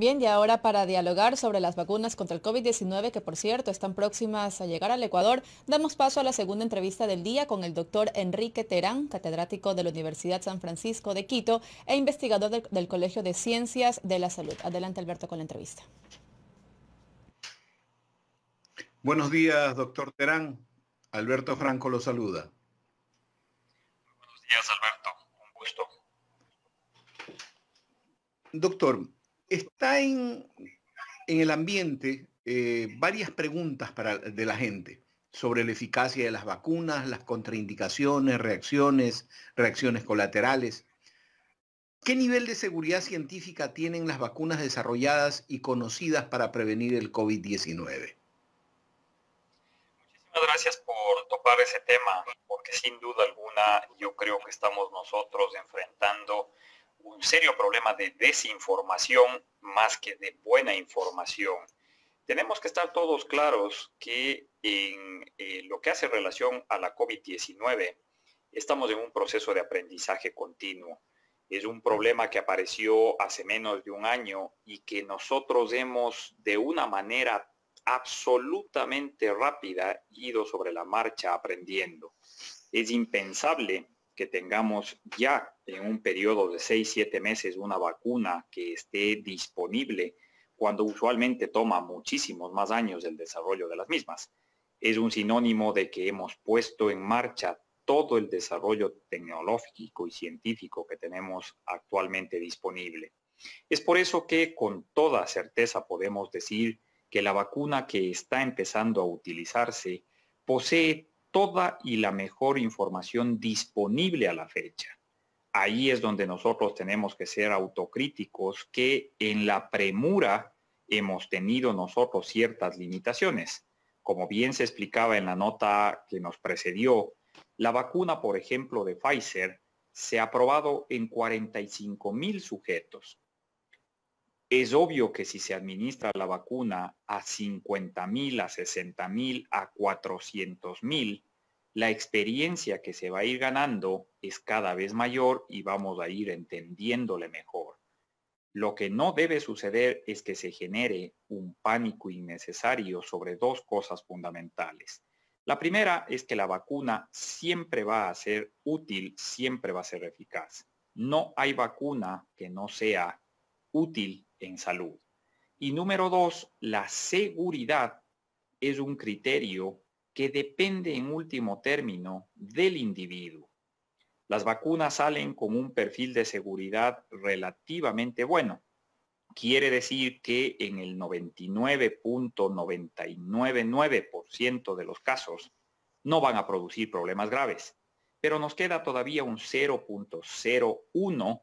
Bien, y ahora para dialogar sobre las vacunas contra el COVID-19, que por cierto están próximas a llegar al Ecuador, damos paso a la segunda entrevista del día con el doctor Enrique Terán, catedrático de la Universidad San Francisco de Quito e investigador del Colegio de Ciencias de la Salud. Adelante, Alberto, con la entrevista. Buenos días, doctor Terán. Alberto Franco lo saluda. Buenos días, Alberto. Un gusto. Doctor, Está en, en el ambiente eh, varias preguntas de la gente sobre la eficacia de las vacunas, las contraindicaciones, reacciones, reacciones colaterales. ¿Qué nivel de seguridad científica tienen las vacunas desarrolladas y conocidas para prevenir el COVID-19? Muchísimas gracias por topar ese tema, porque sin duda alguna yo creo que estamos nosotros enfrentando un serio problema de desinformación más que de buena información. Tenemos que estar todos claros que en eh, lo que hace relación a la COVID-19, estamos en un proceso de aprendizaje continuo. Es un problema que apareció hace menos de un año y que nosotros hemos de una manera absolutamente rápida ido sobre la marcha aprendiendo. Es impensable que tengamos ya en un periodo de seis, siete meses una vacuna que esté disponible cuando usualmente toma muchísimos más años el desarrollo de las mismas. Es un sinónimo de que hemos puesto en marcha todo el desarrollo tecnológico y científico que tenemos actualmente disponible. Es por eso que con toda certeza podemos decir que la vacuna que está empezando a utilizarse posee toda y la mejor información disponible a la fecha. Ahí es donde nosotros tenemos que ser autocríticos, que en la premura hemos tenido nosotros ciertas limitaciones. Como bien se explicaba en la nota que nos precedió, la vacuna, por ejemplo, de Pfizer, se ha probado en 45 mil sujetos. Es obvio que si se administra la vacuna a 50.000, a 60.000, a 400.000, la experiencia que se va a ir ganando es cada vez mayor y vamos a ir entendiéndole mejor. Lo que no debe suceder es que se genere un pánico innecesario sobre dos cosas fundamentales. La primera es que la vacuna siempre va a ser útil, siempre va a ser eficaz. No hay vacuna que no sea útil en salud. Y número dos, la seguridad es un criterio que depende en último término del individuo. Las vacunas salen con un perfil de seguridad relativamente bueno. Quiere decir que en el 99.999% de los casos no van a producir problemas graves, pero nos queda todavía un 0.01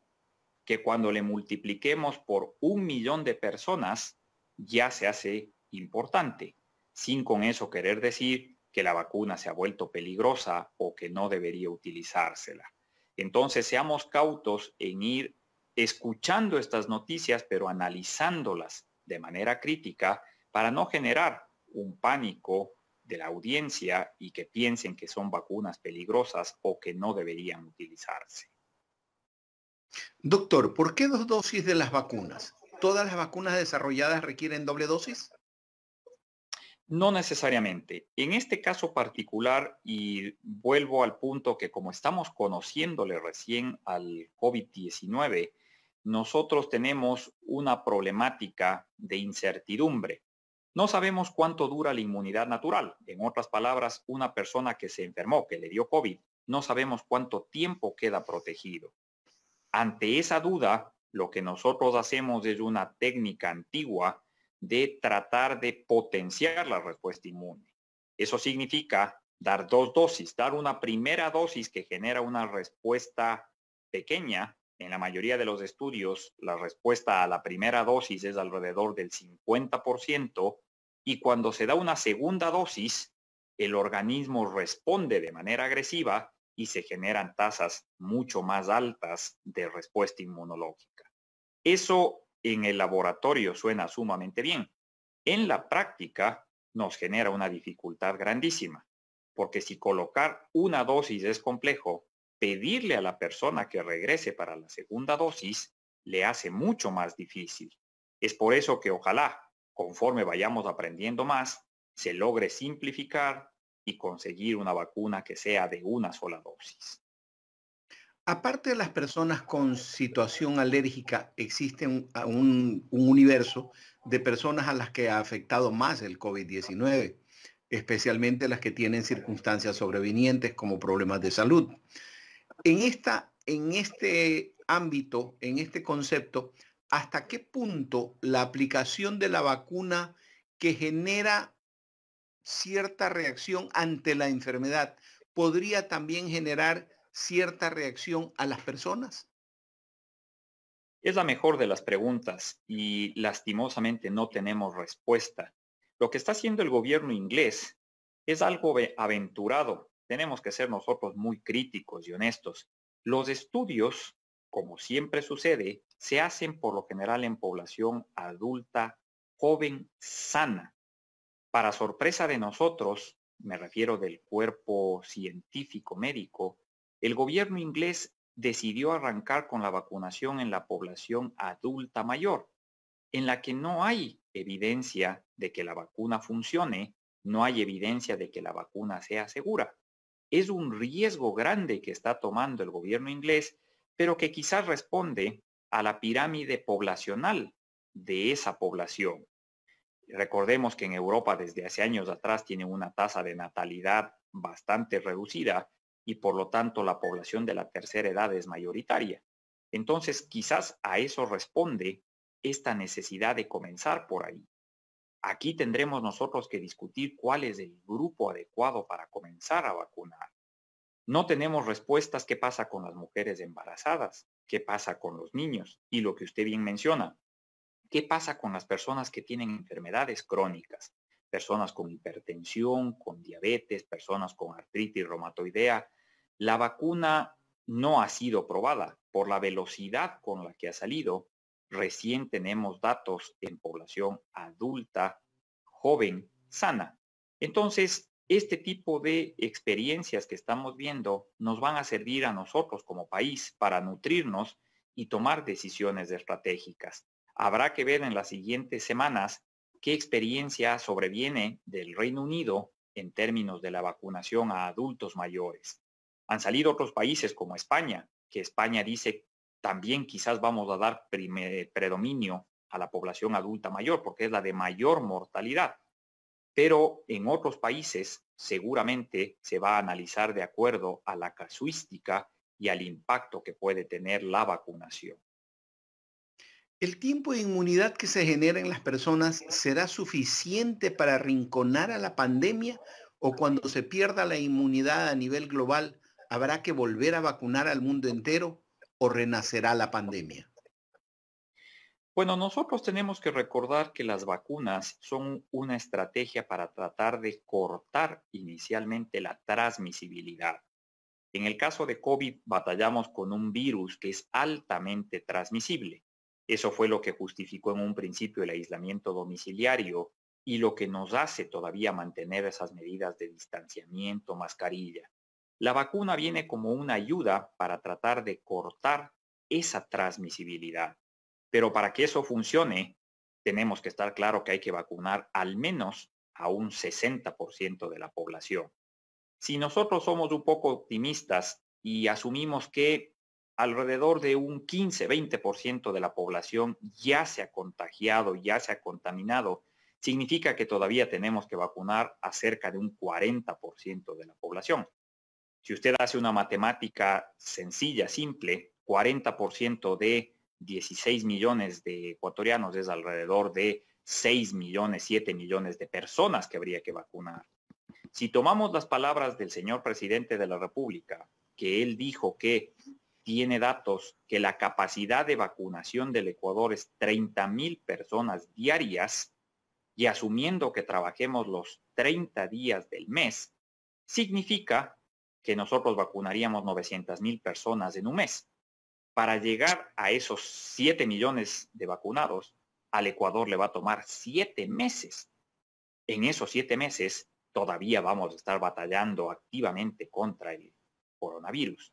que cuando le multipliquemos por un millón de personas, ya se hace importante, sin con eso querer decir que la vacuna se ha vuelto peligrosa o que no debería utilizársela. Entonces, seamos cautos en ir escuchando estas noticias, pero analizándolas de manera crítica para no generar un pánico de la audiencia y que piensen que son vacunas peligrosas o que no deberían utilizarse. Doctor, ¿por qué dos dosis de las vacunas? ¿Todas las vacunas desarrolladas requieren doble dosis? No necesariamente. En este caso particular, y vuelvo al punto que como estamos conociéndole recién al COVID-19, nosotros tenemos una problemática de incertidumbre. No sabemos cuánto dura la inmunidad natural. En otras palabras, una persona que se enfermó, que le dio COVID, no sabemos cuánto tiempo queda protegido. Ante esa duda, lo que nosotros hacemos es una técnica antigua de tratar de potenciar la respuesta inmune. Eso significa dar dos dosis, dar una primera dosis que genera una respuesta pequeña. En la mayoría de los estudios, la respuesta a la primera dosis es alrededor del 50% y cuando se da una segunda dosis, el organismo responde de manera agresiva y se generan tasas mucho más altas de respuesta inmunológica. Eso en el laboratorio suena sumamente bien. En la práctica nos genera una dificultad grandísima, porque si colocar una dosis es complejo, pedirle a la persona que regrese para la segunda dosis le hace mucho más difícil. Es por eso que ojalá, conforme vayamos aprendiendo más, se logre simplificar y conseguir una vacuna que sea de una sola dosis. Aparte de las personas con situación alérgica, existe un, universo de personas a las que ha afectado más el COVID-19, especialmente las que tienen circunstancias sobrevinientes como problemas de salud. En, esta, en este ámbito, en este concepto, ¿hasta qué punto la aplicación de la vacuna que genera cierta reacción ante la enfermedad, podría también generar cierta reacción a las personas? Es la mejor de las preguntas y lastimosamente no tenemos respuesta. Lo que está haciendo el gobierno inglés es algo aventurado. Tenemos que ser nosotros muy críticos y honestos. Los estudios, como siempre sucede, se hacen por lo general en población adulta, joven, sana. Para sorpresa de nosotros, me refiero del cuerpo científico médico, el gobierno inglés decidió arrancar con la vacunación en la población adulta mayor, en la que no hay evidencia de que la vacuna funcione, no hay evidencia de que la vacuna sea segura. Es un riesgo grande que está tomando el gobierno inglés, pero que quizás responde a la pirámide poblacional de esa población. Recordemos que en Europa desde hace años atrás tiene una tasa de natalidad bastante reducida y por lo tanto la población de la tercera edad es mayoritaria. Entonces quizás a eso responde esta necesidad de comenzar por ahí. Aquí tendremos nosotros que discutir cuál es el grupo adecuado para comenzar a vacunar. No tenemos respuestas qué pasa con las mujeres embarazadas, qué pasa con los niños y lo que usted bien menciona, ¿Qué pasa con las personas que tienen enfermedades crónicas? Personas con hipertensión, con diabetes, personas con artritis reumatoidea. La vacuna no ha sido probada por la velocidad con la que ha salido. Recién tenemos datos en población adulta, joven, sana. Entonces, este tipo de experiencias que estamos viendo nos van a servir a nosotros como país para nutrirnos y tomar decisiones estratégicas. Habrá que ver en las siguientes semanas qué experiencia sobreviene del Reino Unido en términos de la vacunación a adultos mayores. Han salido otros países como España, que España dice también quizás vamos a dar predominio a la población adulta mayor, porque es la de mayor mortalidad. Pero en otros países seguramente se va a analizar de acuerdo a la casuística y al impacto que puede tener la vacunación. ¿El tiempo de inmunidad que se genera en las personas será suficiente para arrinconar a la pandemia o cuando se pierda la inmunidad a nivel global habrá que volver a vacunar al mundo entero o renacerá la pandemia? Bueno, nosotros tenemos que recordar que las vacunas son una estrategia para tratar de cortar inicialmente la transmisibilidad. En el caso de COVID batallamos con un virus que es altamente transmisible. Eso fue lo que justificó en un principio el aislamiento domiciliario y lo que nos hace todavía mantener esas medidas de distanciamiento, mascarilla. La vacuna viene como una ayuda para tratar de cortar esa transmisibilidad. Pero para que eso funcione, tenemos que estar claro que hay que vacunar al menos a un 60% de la población. Si nosotros somos un poco optimistas y asumimos que alrededor de un 15-20% de la población ya se ha contagiado, ya se ha contaminado, significa que todavía tenemos que vacunar a cerca de un 40% de la población. Si usted hace una matemática sencilla, simple, 40% de 16 millones de ecuatorianos es alrededor de 6 millones, 7 millones de personas que habría que vacunar. Si tomamos las palabras del señor presidente de la República, que él dijo que tiene datos que la capacidad de vacunación del Ecuador es 30.000 personas diarias y asumiendo que trabajemos los 30 días del mes, significa que nosotros vacunaríamos 900.000 mil personas en un mes. Para llegar a esos 7 millones de vacunados, al Ecuador le va a tomar 7 meses. En esos 7 meses todavía vamos a estar batallando activamente contra el coronavirus.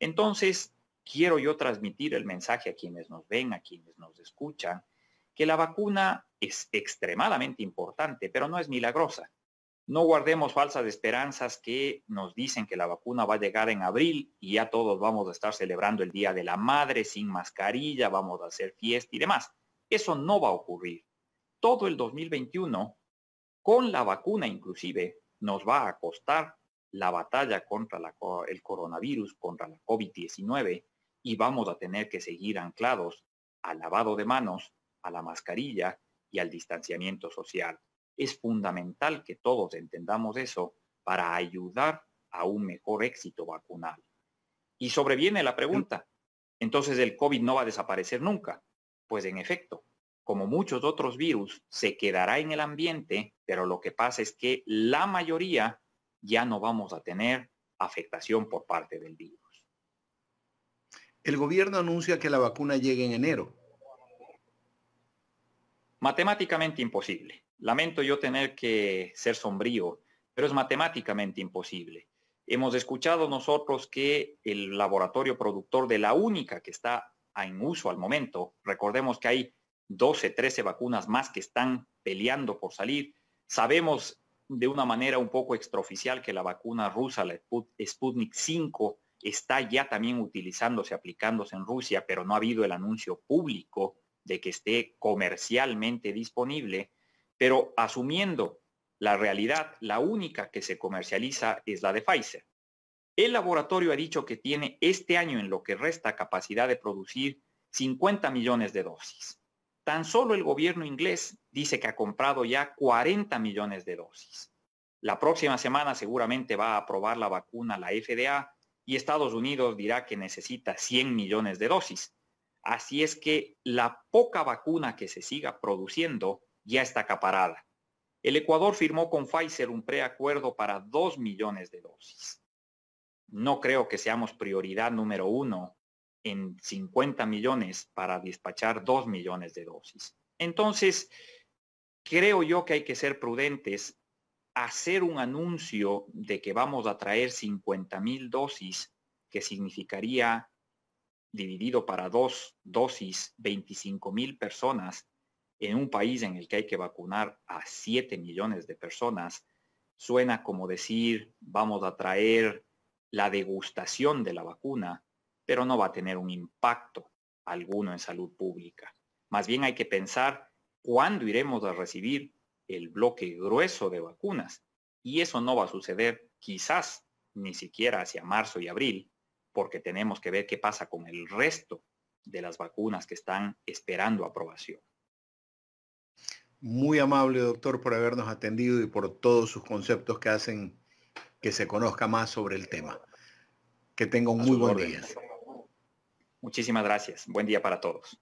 Entonces, quiero yo transmitir el mensaje a quienes nos ven, a quienes nos escuchan, que la vacuna es extremadamente importante, pero no es milagrosa. No guardemos falsas esperanzas que nos dicen que la vacuna va a llegar en abril y ya todos vamos a estar celebrando el Día de la Madre sin mascarilla, vamos a hacer fiesta y demás. Eso no va a ocurrir. Todo el 2021, con la vacuna inclusive, nos va a costar la batalla contra el coronavirus, contra la COVID-19, y vamos a tener que seguir anclados al lavado de manos, a la mascarilla y al distanciamiento social. Es fundamental que todos entendamos eso para ayudar a un mejor éxito vacunal. Y sobreviene la pregunta, entonces el COVID no va a desaparecer nunca. Pues en efecto, como muchos otros virus, se quedará en el ambiente, pero lo que pasa es que la mayoría ya no vamos a tener afectación por parte del virus. El gobierno anuncia que la vacuna llegue en enero. Matemáticamente imposible. Lamento yo tener que ser sombrío, pero es matemáticamente imposible. Hemos escuchado nosotros que el laboratorio productor de la única que está en uso al momento, recordemos que hay 12, 13 vacunas más que están peleando por salir. Sabemos de una manera un poco extraoficial que la vacuna rusa, la Sputnik 5, está ya también utilizándose, aplicándose en Rusia, pero no ha habido el anuncio público de que esté comercialmente disponible, pero asumiendo la realidad, la única que se comercializa es la de Pfizer. El laboratorio ha dicho que tiene este año en lo que resta capacidad de producir 50 millones de dosis. Tan solo el gobierno inglés dice que ha comprado ya 40 millones de dosis. La próxima semana seguramente va a aprobar la vacuna la FDA y Estados Unidos dirá que necesita 100 millones de dosis. Así es que la poca vacuna que se siga produciendo ya está acaparada. El Ecuador firmó con Pfizer un preacuerdo para 2 millones de dosis. No creo que seamos prioridad número uno en 50 millones para despachar 2 millones de dosis. Entonces, creo yo que hay que ser prudentes hacer un anuncio de que vamos a traer 50.000 dosis, que significaría dividido para dos dosis, 25.000 mil personas, en un país en el que hay que vacunar a 7 millones de personas, suena como decir, vamos a traer la degustación de la vacuna, pero no va a tener un impacto alguno en salud pública. Más bien hay que pensar cuándo iremos a recibir el bloque grueso de vacunas. Y eso no va a suceder quizás ni siquiera hacia marzo y abril, porque tenemos que ver qué pasa con el resto de las vacunas que están esperando aprobación. Muy amable, doctor, por habernos atendido y por todos sus conceptos que hacen que se conozca más sobre el tema. Que tenga un muy buen día. Muchísimas gracias. Buen día para todos.